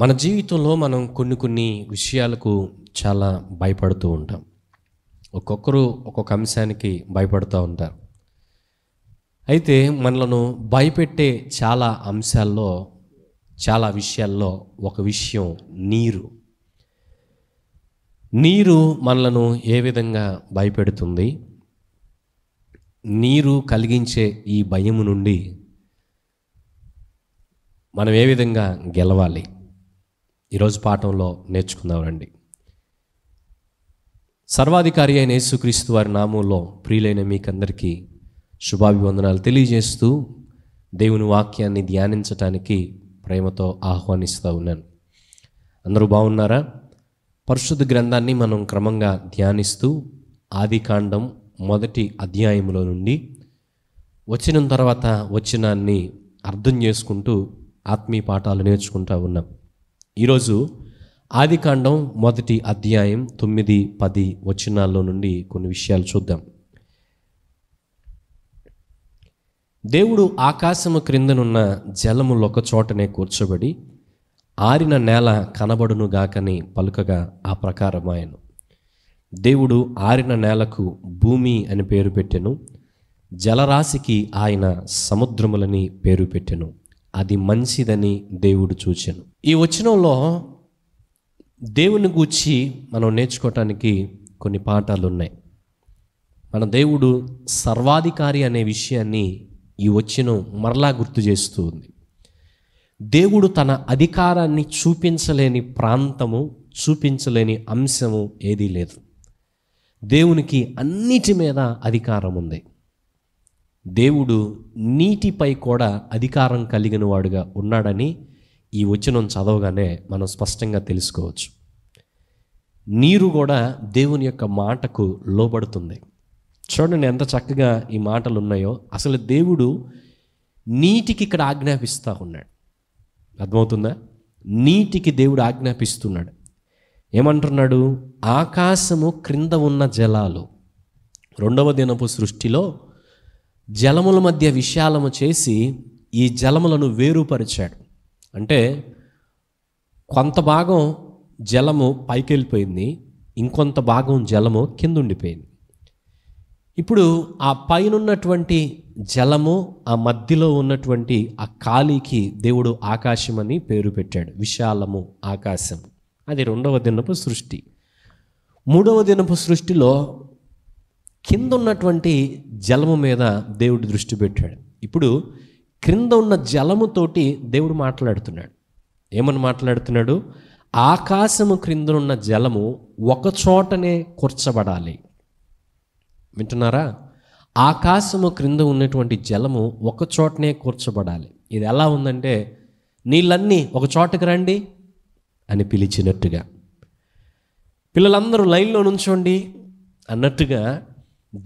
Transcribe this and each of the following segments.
మన జీవితంలో మనం కొన్ని కొన్ని విషయాలకు చాలా భయపడుతూ ఉంటాం ఒక్కొక్కరు ఒక్కొక్క అంశానికి భయపడుతూ ఉంటారు అయితే మనలను భయపెట్టే చాలా అంశాల్లో చాలా విషయాల్లో ఒక విషయం నీరు నీరు మనలను ఏ విధంగా భయపెడుతుంది నీరు కలిగించే ఈ భయం నుండి మనం ఏ విధంగా గెలవాలి ఈరోజు పాఠంలో నేర్చుకుందాం రండి సర్వాధికారి అయిన యేసుక్రీస్తు వారి నామంలో ప్రియులైన మీకందరికీ శుభాభివందనాలు తెలియజేస్తూ దేవుని వాక్యాన్ని ధ్యానించటానికి ప్రేమతో ఆహ్వానిస్తూ ఉన్నాను అందరూ బాగున్నారా పరిశుద్ధ గ్రంథాన్ని మనం క్రమంగా ధ్యానిస్తూ ఆది కాండం మొదటి అధ్యాయంలో నుండి వచ్చిన తర్వాత వచ్చినాన్ని అర్థం చేసుకుంటూ ఆత్మీయ పాఠాలు నేర్చుకుంటూ ఉన్నాం ఈరోజు ఆదికాండం మొదటి అధ్యాయం తొమ్మిది పది వచనాల్లో నుండి కొన్ని విషయాలు చూద్దాం దేవుడు ఆకాశము క్రిందనున్న జలములు ఒక చోటనే కూర్చోబడి ఆరిన నేల కనబడునుగాకని పలుకగా ఆ ప్రకారమాయను దేవుడు ఆరిన నేలకు భూమి అని పేరు పెట్టెను జలరాశికి ఆయన సముద్రములని పేరు పెట్టెను అది మంచిదని దేవుడు చూచాను ఈ వచనంలో దేవుని గూర్చి మనం నేర్చుకోవటానికి కొన్ని పాఠాలు ఉన్నాయి మన దేవుడు సర్వాధికారి అనే విషయాన్ని ఈ వచనం మరలా గుర్తు చేస్తూ ఉంది దేవుడు తన అధికారాన్ని చూపించలేని ప్రాంతము చూపించలేని అంశము ఏదీ లేదు దేవునికి అన్నిటి మీద అధికారం ఉంది దేవుడు నీటిపై కూడా అధికారం కలిగిన వాడుగా ఉన్నాడని ఈ వచనం చదవగానే మనం స్పష్టంగా తెలుసుకోవచ్చు నీరు కూడా దేవుని యొక్క మాటకు లోబడుతుంది చూడండి ఎంత చక్కగా ఈ మాటలు ఉన్నాయో అసలు దేవుడు నీటికి ఇక్కడ ఆజ్ఞాపిస్తూ ఉన్నాడు అర్థమవుతుందా నీటికి దేవుడు ఆజ్ఞాపిస్తున్నాడు ఏమంటున్నాడు ఆకాశము క్రింద ఉన్న జలాలు రెండవ దినపు సృష్టిలో జలముల మధ్య విశాలము చేసి ఈ జలములను వేరుపరిచాడు అంటే కొంత భాగం జలము పైకి వెళ్ళిపోయింది ఇంకొంత భాగం జలము కింద ఉండిపోయింది ఇప్పుడు ఆ పైనున్నటువంటి జలము ఆ మధ్యలో ఉన్నటువంటి ఆ ఖాళీకి దేవుడు ఆకాశం అని పేరు పెట్టాడు విశాలము ఆకాశం అది రెండవ దినపు సృష్టి మూడవ దినపు సృష్టిలో కింద ఉన్నటువంటి జలము మీద దేవుడు దృష్టి పెట్టాడు ఇప్పుడు క్రింద ఉన్న జలముతోటి దేవుడు మాట్లాడుతున్నాడు ఏమని మాట్లాడుతున్నాడు ఆకాశము క్రింద ఉన్న జలము ఒకచోటనే కూర్చబడాలి వింటున్నారా ఆకాశము క్రింద ఉన్నటువంటి జలము ఒకచోటనే కూర్చబడాలి ఇది ఎలా ఉందంటే నీళ్ళన్నీ ఒక చోటకి రండి అని పిలిచినట్టుగా పిల్లలందరూ లైన్లో నుంచోండి అన్నట్టుగా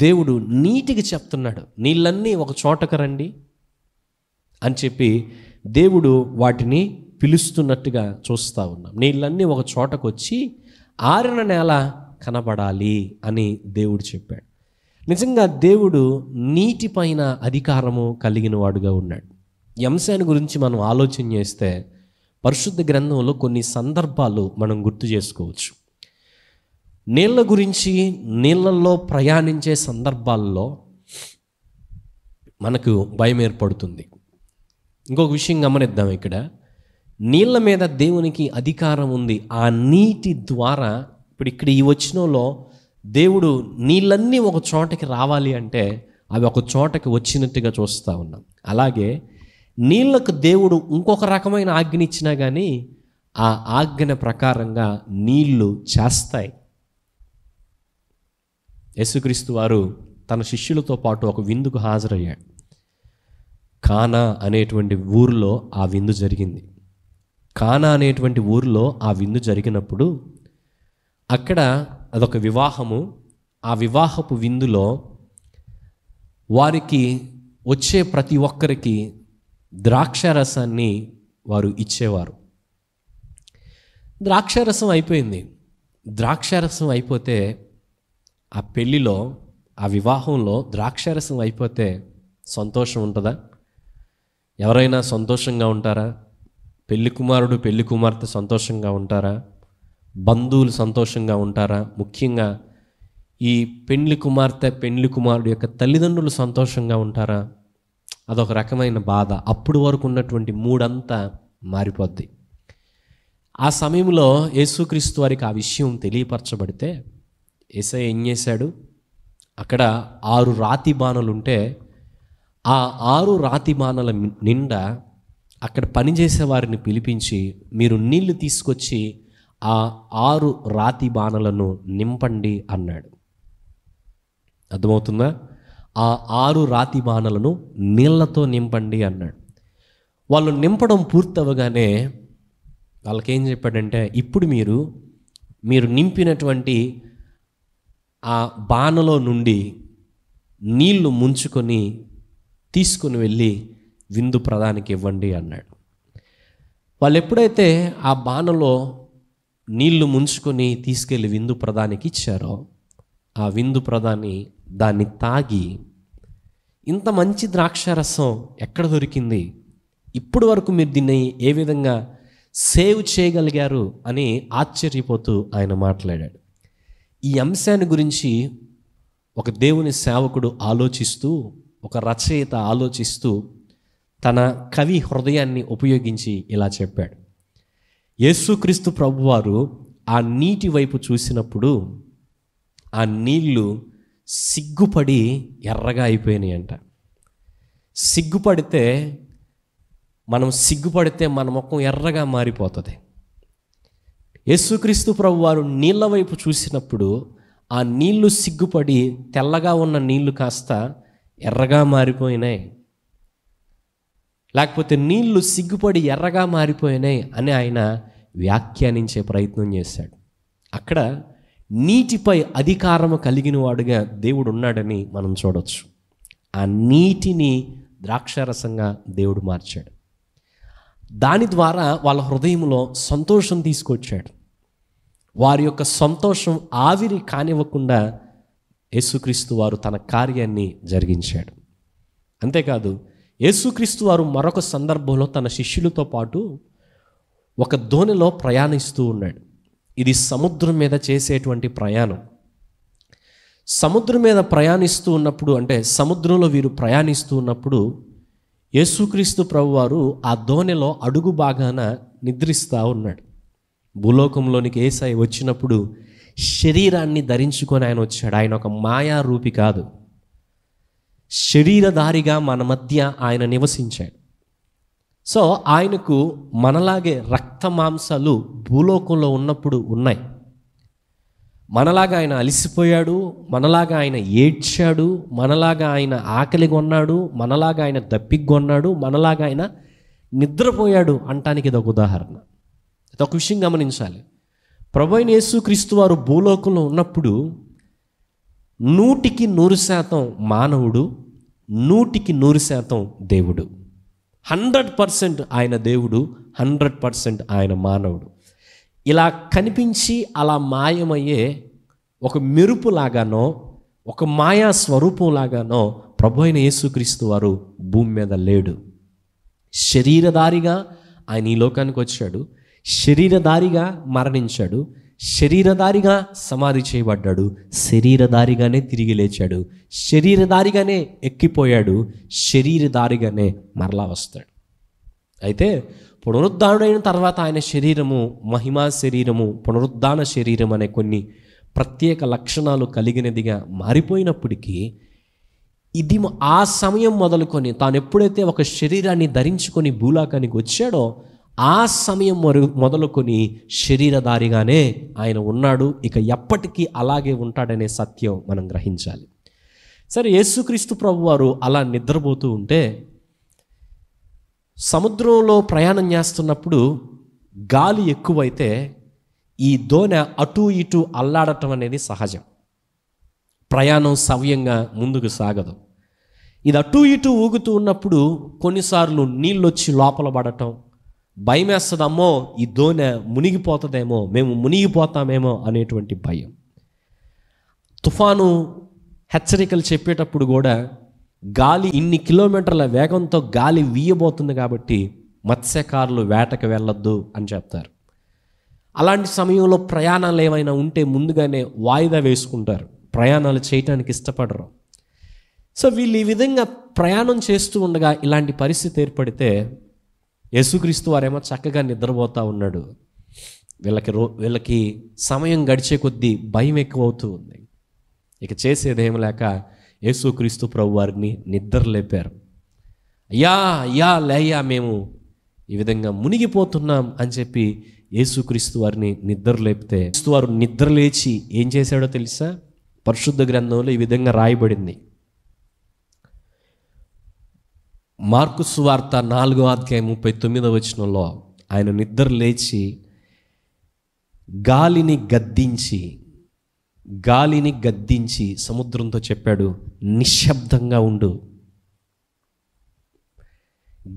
దేవుడు నీటికి చెప్తున్నాడు నీళ్ళన్నీ ఒక చోటకు రండి అని చెప్పి దేవుడు వాటిని పిలుస్తున్నట్టుగా చూస్తూ ఉన్నాం నీళ్ళన్నీ ఒక చోటకు వచ్చి ఆరిన నేల కనబడాలి అని దేవుడు చెప్పాడు నిజంగా దేవుడు నీటిపైన అధికారము కలిగిన వాడుగా ఉన్నాడు యంశాన్ని గురించి మనం ఆలోచన చేస్తే పరిశుద్ధ గ్రంథంలో కొన్ని సందర్భాలు మనం గుర్తు చేసుకోవచ్చు నీళ్ళ గురించి నీళ్ళల్లో ప్రయాణించే సందర్భాల్లో మనకు భయం ఏర్పడుతుంది ఇంకొక విషయం గమనిద్దాం ఇక్కడ నీళ్ళ మీద దేవునికి అధికారం ఉంది ఆ నీటి ద్వారా ఇప్పుడు ఇక్కడ ఈ వచ్చినలో దేవుడు నీళ్ళన్నీ ఒక చోటకి రావాలి అంటే అవి ఒక చోటకి వచ్చినట్టుగా చూస్తూ ఉన్నాం అలాగే నీళ్లకు దేవుడు ఇంకొక రకమైన ఆజ్ఞ ఇచ్చినా కానీ ఆ ఆజ్ఞ ప్రకారంగా నీళ్లు చేస్తాయి యేసుక్రీస్తు వారు తన శిష్యులతో పాటు ఒక విందుకు హాజరయ్యాడు కానా అనేటువంటి ఊరిలో ఆ విందు జరిగింది కానా అనేటువంటి ఊరిలో ఆ విందు జరిగినప్పుడు అక్కడ అదొక వివాహము ఆ వివాహపు విందులో వారికి వచ్చే ప్రతి ఒక్కరికి ద్రాక్షారసాన్ని వారు ఇచ్చేవారు ద్రాక్షారసం అయిపోయింది ద్రాక్షారసం అయిపోతే ఆ పెళ్ళిలో ఆ వివాహంలో ద్రాక్షారసం అయిపోతే సంతోషం ఉంటుందా ఎవరైనా సంతోషంగా ఉంటారా పెళ్లి కుమారుడు పెళ్లి కుమార్తె సంతోషంగా ఉంటారా బంధువులు సంతోషంగా ఉంటారా ముఖ్యంగా ఈ పెళ్లి కుమార్తె పెళ్లి కుమారుడు యొక్క తల్లిదండ్రులు సంతోషంగా ఉంటారా అదొక రకమైన బాధ అప్పుడు వరకు ఉన్నటువంటి మూడంతా మారిపోద్ది ఆ సమయంలో యేసుక్రీస్తు వారికి ఆ విషయం తెలియపరచబడితే ఏసై ఏం చేశాడు అక్కడ ఆరు రాతి బాణలు ఉంటే ఆ ఆరు రాతి బాణల నిండా అక్కడ పనిచేసే వారిని పిలిపించి మీరు నీళ్లు తీసుకొచ్చి ఆ ఆరు రాతి బాణలను నింపండి అన్నాడు అర్థమవుతుందా ఆ ఆరు రాతి బాణలను నీళ్లతో నింపండి అన్నాడు వాళ్ళు నింపడం పూర్తవగానే వాళ్ళకేం చెప్పాడంటే ఇప్పుడు మీరు మీరు నింపినటువంటి ఆ బాణలో నుండి నీళ్లు ముంచుకొని తీసుకుని వెళ్ళి విందు ప్రధానికి ఇవ్వండి అన్నాడు వాళ్ళు ఎప్పుడైతే ఆ బాణలో నీళ్లు ముంచుకొని తీసుకెళ్ళి విందు ప్రధానికి ఇచ్చారో ఆ విందు ప్రధాని దాన్ని తాగి ఇంత మంచి ద్రాక్షారసం ఎక్కడ దొరికింది ఇప్పుడు వరకు మీరు దీన్ని ఏ విధంగా సేవ్ చేయగలిగారు అని ఆశ్చర్యపోతూ ఆయన మాట్లాడాడు ఈ అంశాన్ని గురించి ఒక దేవుని సేవకుడు ఆలోచిస్తూ ఒక రచయిత ఆలోచిస్తూ తన కవి హృదయాన్ని ఉపయోగించి ఇలా చెప్పాడు యేసుక్రీస్తు ప్రభువారు ఆ నీటి వైపు చూసినప్పుడు ఆ నీళ్లు సిగ్గుపడి ఎర్రగా అయిపోయినాయి అంట సిగ్గుపడితే మనం సిగ్గుపడితే మన ముఖం ఎర్రగా మారిపోతుంది యేసుక్రీస్తు ప్రభు వారు నీళ్ళ వైపు చూసినప్పుడు ఆ నీళ్లు సిగ్గుపడి తెల్లగా ఉన్న నీళ్లు కాస్త ఎర్రగా మారిపోయినాయి లేకపోతే నీళ్లు సిగ్గుపడి ఎర్రగా మారిపోయినాయి అని ఆయన వ్యాఖ్యానించే ప్రయత్నం చేశాడు అక్కడ నీటిపై అధికారము కలిగిన వాడుగా దేవుడు ఉన్నాడని మనం చూడవచ్చు ఆ నీటిని ద్రాక్షారసంగా దేవుడు మార్చాడు దాని ద్వారా వాళ్ళ హృదయంలో సంతోషం తీసుకొచ్చాడు వారి యొక్క సంతోషం ఆవిరి కానివ్వకుండా యేసుక్రీస్తు వారు తన కార్యాన్ని జరిగించాడు అంతేకాదు యేసుక్రీస్తు వారు మరొక సందర్భంలో తన శిష్యులతో పాటు ఒక ధోనిలో ప్రయాణిస్తూ ఉన్నాడు ఇది సముద్రం మీద చేసేటువంటి ప్రయాణం సముద్రం మీద ప్రయాణిస్తూ ఉన్నప్పుడు అంటే సముద్రంలో వీరు ప్రయాణిస్తూ ఉన్నప్పుడు యేసుక్రీస్తు ప్రభువారు ఆ దోణిలో అడుగు భాగాన నిద్రిస్తూ ఉన్నాడు భూలోకంలోనికి ఏసై వచ్చినప్పుడు శరీరాన్ని ధరించుకొని ఆయన వచ్చాడు ఆయన ఒక మాయారూపి కాదు శరీరధారిగా మన మధ్య ఆయన నివసించాడు సో ఆయనకు మనలాగే రక్త మాంసాలు భూలోకంలో ఉన్నప్పుడు ఉన్నాయి మనలాగా ఆయన అలిసిపోయాడు మనలాగా ఆయన ఏడ్చాడు మనలాగా ఆయన ఆకలి కొన్నాడు మనలాగా ఆయన దప్పిగొన్నాడు మనలాగా ఆయన నిద్రపోయాడు అంటానికి ఇది ఒక ఉదాహరణ ఇది ఒక విషయం గమనించాలి యేసు క్రీస్తు వారు భూలోకంలో ఉన్నప్పుడు నూటికి నూరు శాతం మానవుడు నూటికి నూరు శాతం దేవుడు హండ్రెడ్ పర్సెంట్ ఆయన దేవుడు హండ్రెడ్ పర్సెంట్ ఆయన మానవుడు ఇలా కనిపించి అలా మాయమయ్యే ఒక మెరుపులాగానో ఒక మాయా స్వరూపంలాగానో ప్రభు అయిన యేసుక్రీస్తు వారు భూమి మీద లేడు శరీరధారిగా ఆయన ఈ లోకానికి వచ్చాడు శరీరధారిగా మరణించాడు శరీరధారిగా సమాధి చేయబడ్డాడు శరీరధారిగానే తిరిగి లేచాడు శరీరధారిగానే ఎక్కిపోయాడు శరీరధారిగానే మరలా వస్తాడు అయితే పునరుద్ధానుడైన తర్వాత ఆయన శరీరము మహిమా శరీరము పునరుద్ధాన శరీరం అనే కొన్ని ప్రత్యేక లక్షణాలు కలిగినదిగా మారిపోయినప్పటికీ ఇది ఆ సమయం మొదలుకొని తాను ఎప్పుడైతే ఒక శరీరాన్ని ధరించుకొని భూలాకానికి వచ్చాడో ఆ సమయం మరు మొదలుకొని శరీరధారిగానే ఆయన ఉన్నాడు ఇక ఎప్పటికీ అలాగే ఉంటాడనే సత్యం మనం గ్రహించాలి సరే యేసుక్రీస్తు ప్రభు వారు అలా నిద్రపోతూ ఉంటే సముద్రంలో ప్రయాణం చేస్తున్నప్పుడు గాలి ఎక్కువైతే ఈ దోణ అటు ఇటు అల్లాడటం అనేది సహజం ప్రయాణం సవ్యంగా ముందుకు సాగదు ఇది అటు ఇటు ఊగుతూ ఉన్నప్పుడు కొన్నిసార్లు నీళ్ళొచ్చి లోపల పడటం భయం వేస్తుందమ్మో ఈ దోణె మునిగిపోతుందేమో మేము మునిగిపోతామేమో అనేటువంటి భయం తుఫాను హెచ్చరికలు చెప్పేటప్పుడు కూడా గాలి ఇన్ని కిలోమీటర్ల వేగంతో గాలి వీయబోతుంది కాబట్టి మత్స్యకారులు వేటకు వెళ్ళొద్దు అని చెప్తారు అలాంటి సమయంలో ప్రయాణాలు ఏమైనా ఉంటే ముందుగానే వాయిదా వేసుకుంటారు ప్రయాణాలు చేయటానికి ఇష్టపడరు సో వీళ్ళు ఈ విధంగా ప్రయాణం చేస్తూ ఉండగా ఇలాంటి పరిస్థితి ఏర్పడితే యేసుక్రీస్తు వారేమో చక్కగా నిద్రపోతూ ఉన్నాడు వీళ్ళకి రో వీళ్ళకి సమయం గడిచే కొద్దీ భయం ఎక్కువ అవుతూ ఉంది ఇక చేసేదేం లేక యేసుక్రీస్తు ప్రభు వారిని నిద్ర లేపారు అయ్యా అయ్యా లేయ్యా మేము ఈ విధంగా మునిగిపోతున్నాం అని చెప్పి యేసుక్రీస్తు వారిని నిద్ర లేపితే వారు నిద్ర లేచి ఏం చేశాడో తెలుసా పరిశుద్ధ గ్రంథంలో ఈ విధంగా రాయబడింది మార్కు సువార్త నాలుగో అధ్యాయ ముప్పై తొమ్మిదో వచనంలో ఆయన నిద్ర లేచి గాలిని గద్దించి గాలిని గద్దించి సముద్రంతో చెప్పాడు నిశ్శబ్దంగా ఉండు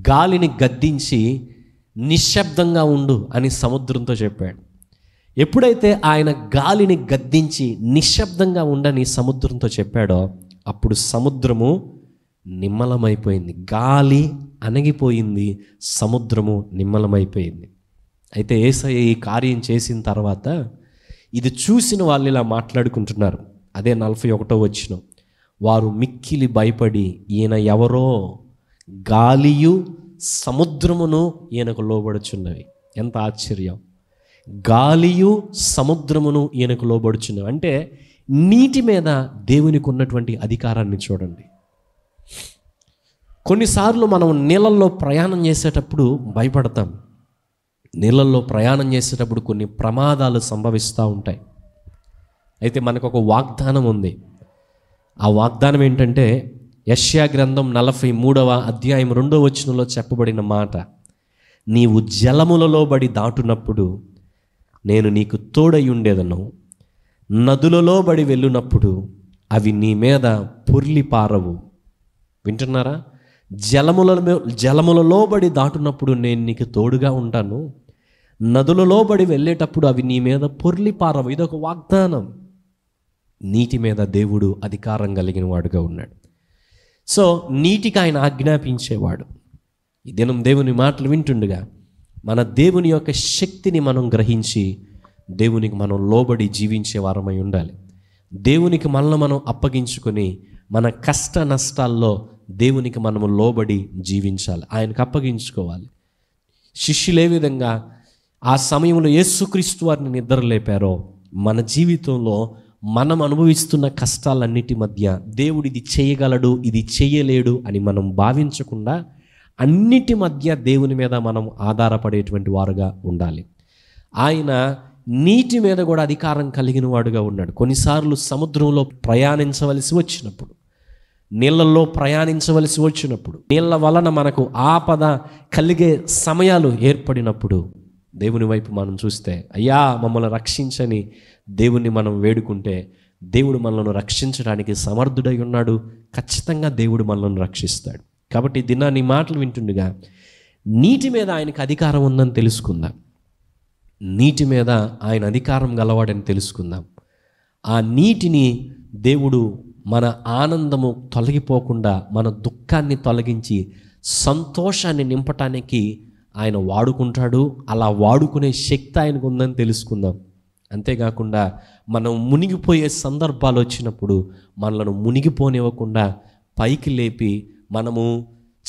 గాలిని గద్దించి నిశ్శబ్దంగా ఉండు అని సముద్రంతో చెప్పాడు ఎప్పుడైతే ఆయన గాలిని గద్దించి నిశ్శబ్దంగా ఉండని సముద్రంతో చెప్పాడో అప్పుడు సముద్రము నిమ్మలమైపోయింది గాలి అణగిపోయింది సముద్రము నిమ్మలమైపోయింది అయితే ఏసయ్య ఈ కార్యం చేసిన తర్వాత ఇది చూసిన వాళ్ళు ఇలా మాట్లాడుకుంటున్నారు అదే నలభై ఒకటో వచ్చిన వారు మిక్కిలి భయపడి ఈయన ఎవరో గాలియు సముద్రమును ఈయనకు లోబడుచున్నవి ఎంత ఆశ్చర్యం గాలియు సముద్రమును ఈయనకు లోబడుచున్నవి అంటే నీటి మీద దేవునికి ఉన్నటువంటి అధికారాన్ని చూడండి కొన్నిసార్లు మనం నీళ్ళల్లో ప్రయాణం చేసేటప్పుడు భయపడతాం నీళ్ళల్లో ప్రయాణం చేసేటప్పుడు కొన్ని ప్రమాదాలు సంభవిస్తూ ఉంటాయి అయితే మనకు ఒక వాగ్దానం ఉంది ఆ వాగ్దానం ఏంటంటే యష్యా గ్రంథం నలభై మూడవ అధ్యాయం రెండో వచనంలో చెప్పబడిన మాట నీవు జలములలో బడి దాటునప్పుడు నేను నీకు తోడై ఉండేదను నదులలో బడి వెళ్ళునప్పుడు అవి నీ మీద పొర్లి పారవు వింటున్నారా జలముల జలముల లోబడి దాటునప్పుడు నేను నీకు తోడుగా ఉంటాను నదుల లోబడి వెళ్ళేటప్పుడు అవి నీ మీద పొర్లిపారం ఇదొక వాగ్దానం నీటి మీద దేవుడు అధికారం కలిగిన వాడుగా ఉన్నాడు సో నీటికి ఆయన ఆజ్ఞాపించేవాడు ఈ దినం దేవుని మాటలు వింటుండగా మన దేవుని యొక్క శక్తిని మనం గ్రహించి దేవునికి మనం లోబడి జీవించే వారమై ఉండాలి దేవునికి మనల్ని మనం అప్పగించుకొని మన కష్ట నష్టాల్లో దేవునికి మనము లోబడి జీవించాలి ఆయనకు అప్పగించుకోవాలి శిష్యులు ఏ విధంగా ఆ సమయంలో యేసుక్రీస్తు వారిని నిద్ర లేపారో మన జీవితంలో మనం అనుభవిస్తున్న కష్టాలన్నిటి మధ్య దేవుడు ఇది చేయగలడు ఇది చేయలేడు అని మనం భావించకుండా అన్నిటి మధ్య దేవుని మీద మనం ఆధారపడేటువంటి వారుగా ఉండాలి ఆయన నీటి మీద కూడా అధికారం కలిగిన వాడుగా ఉన్నాడు కొన్నిసార్లు సముద్రంలో ప్రయాణించవలసి వచ్చినప్పుడు నీళ్ళల్లో ప్రయాణించవలసి వచ్చినప్పుడు నీళ్ళ వలన మనకు ఆపద కలిగే సమయాలు ఏర్పడినప్పుడు దేవుని వైపు మనం చూస్తే అయ్యా మమ్మల్ని రక్షించని దేవుణ్ణి మనం వేడుకుంటే దేవుడు మనల్ని రక్షించడానికి సమర్థుడై ఉన్నాడు ఖచ్చితంగా దేవుడు మనల్ని రక్షిస్తాడు కాబట్టి దినా నీ మాటలు వింటుండగా నీటి మీద ఆయనకు అధికారం ఉందని తెలుసుకుందాం నీటి మీద ఆయన అధికారం గలవాడని తెలుసుకుందాం ఆ నీటిని దేవుడు మన ఆనందము తొలగిపోకుండా మన దుఃఖాన్ని తొలగించి సంతోషాన్ని నింపటానికి ఆయన వాడుకుంటాడు అలా వాడుకునే శక్తి ఆయనకు ఉందని తెలుసుకుందాం అంతేకాకుండా మనం మునిగిపోయే సందర్భాలు వచ్చినప్పుడు మనలను మునిగిపోనివ్వకుండా పైకి లేపి మనము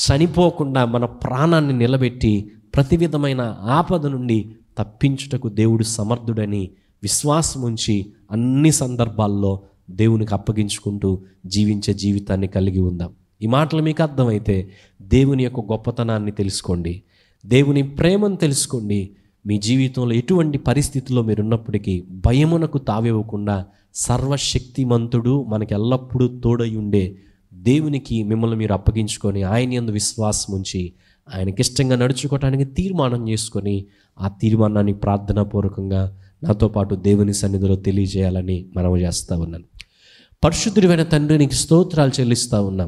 చనిపోకుండా మన ప్రాణాన్ని నిలబెట్టి ప్రతి విధమైన ఆపద నుండి తప్పించుటకు దేవుడు సమర్థుడని విశ్వాసం ఉంచి అన్ని సందర్భాల్లో దేవునికి అప్పగించుకుంటూ జీవించే జీవితాన్ని కలిగి ఉందాం ఈ మాటలు మీకు అర్థమైతే దేవుని యొక్క గొప్పతనాన్ని తెలుసుకోండి దేవుని ప్రేమను తెలుసుకోండి మీ జీవితంలో ఎటువంటి పరిస్థితుల్లో మీరు ఉన్నప్పటికీ భయమునకు తావివ్వకుండా సర్వశక్తిమంతుడు మనకి ఎల్లప్పుడూ తోడై ఉండే దేవునికి మిమ్మల్ని మీరు అప్పగించుకొని ఆయన ఎందు విశ్వాసం ఉంచి ఆయనకి ఇష్టంగా నడుచుకోవటానికి తీర్మానం చేసుకొని ఆ తీర్మానాన్ని ప్రార్థనాపూర్వకంగా నాతో పాటు దేవుని సన్నిధిలో తెలియజేయాలని మనము చేస్తూ ఉన్నాను పరిశుద్ధుడివైన తండ్రి నీకు స్తోత్రాలు చెల్లిస్తూ ఉన్నాం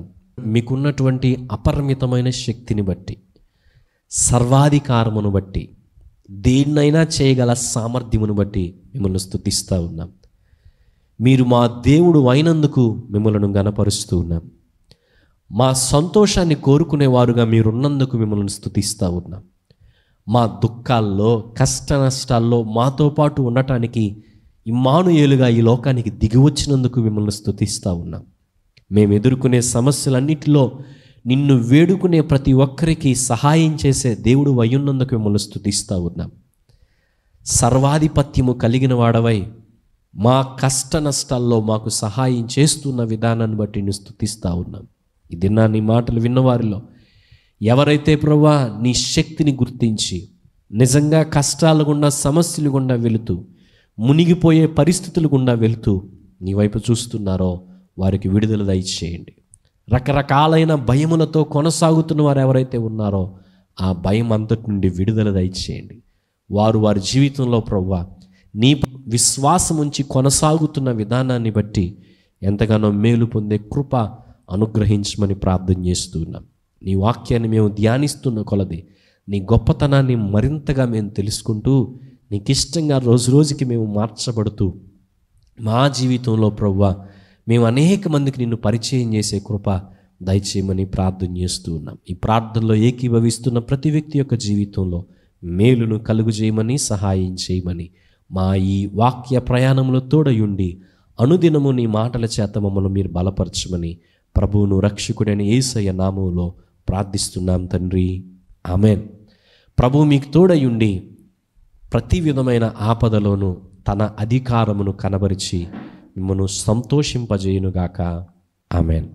మీకున్నటువంటి అపరిమితమైన శక్తిని బట్టి సర్వాధికారమును బట్టి దేన్నైనా చేయగల సామర్థ్యమును బట్టి మిమ్మల్ని స్థుతిస్తూ ఉన్నాం మీరు మా దేవుడు అయినందుకు మిమ్మల్ని గనపరుస్తూ ఉన్నాం మా సంతోషాన్ని కోరుకునేవారుగా మీరున్నందుకు మిమ్మల్ని స్థుతిస్తూ ఉన్నాం మా దుఃఖాల్లో కష్ట నష్టాల్లో మాతో పాటు ఉండటానికి ఇమ్మానుయేలుగా ఈ లోకానికి దిగివచ్చినందుకు మిమ్మల్ని స్థుతిస్తూ ఉన్నాం మేము ఎదుర్కొనే సమస్యలన్నిటిలో నిన్ను వేడుకునే ప్రతి ఒక్కరికి సహాయం చేసే దేవుడు అయ్యున్నందుకు మిమ్మల్ని స్థుతిస్తూ ఉన్నాం సర్వాధిపత్యము కలిగిన వాడవై మా కష్ట నష్టాల్లో మాకు సహాయం చేస్తున్న విధానాన్ని బట్టి నేను స్థుతిస్తూ ఉన్నాం ఈ నా నీ మాటలు విన్నవారిలో ఎవరైతే ప్రవ్వా నీ శక్తిని గుర్తించి నిజంగా కష్టాలు గుండా సమస్యలు గుండా వెళుతూ మునిగిపోయే పరిస్థితులు గుండా వెళ్తూ నీ వైపు చూస్తున్నారో వారికి విడుదల దయచేయండి రకరకాలైన భయములతో కొనసాగుతున్న వారు ఎవరైతే ఉన్నారో ఆ భయం అంతటి నుండి విడుదల దయచేయండి వారు వారి జీవితంలో ప్రవ్వ నీ విశ్వాసం ఉంచి కొనసాగుతున్న విధానాన్ని బట్టి ఎంతగానో మేలు పొందే కృప అనుగ్రహించమని ప్రార్థన చేస్తున్నాం నీ వాక్యాన్ని మేము ధ్యానిస్తున్న కొలది నీ గొప్పతనాన్ని మరింతగా మేము తెలుసుకుంటూ నీకు ఇష్టంగా రోజు రోజుకి మేము మార్చబడుతూ మా జీవితంలో ప్రవ్వ మేము అనేక మందికి నిన్ను పరిచయం చేసే కృప దయచేయమని ప్రార్థన చేస్తూ ఉన్నాం ఈ ప్రార్థనలో ఏకీభవిస్తున్న ప్రతి వ్యక్తి యొక్క జీవితంలో మేలును కలుగు చేయమని సహాయం చేయమని మా ఈ వాక్య ప్రయాణంలో తోడయుండి అనుదినము నీ మాటల చేత మమ్మల్ని మీరు బలపరచమని ప్రభువును రక్షకుడని ఏసయ్య నామంలో ప్రార్థిస్తున్నాం తండ్రి ఆమెన్ ప్రభు మీకు తోడయుండి ప్రతి విధమైన ఆపదలోనూ తన అధికారమును కనబరిచి మిమ్మను సంతోషింపజేయునుగాక ఆమెన్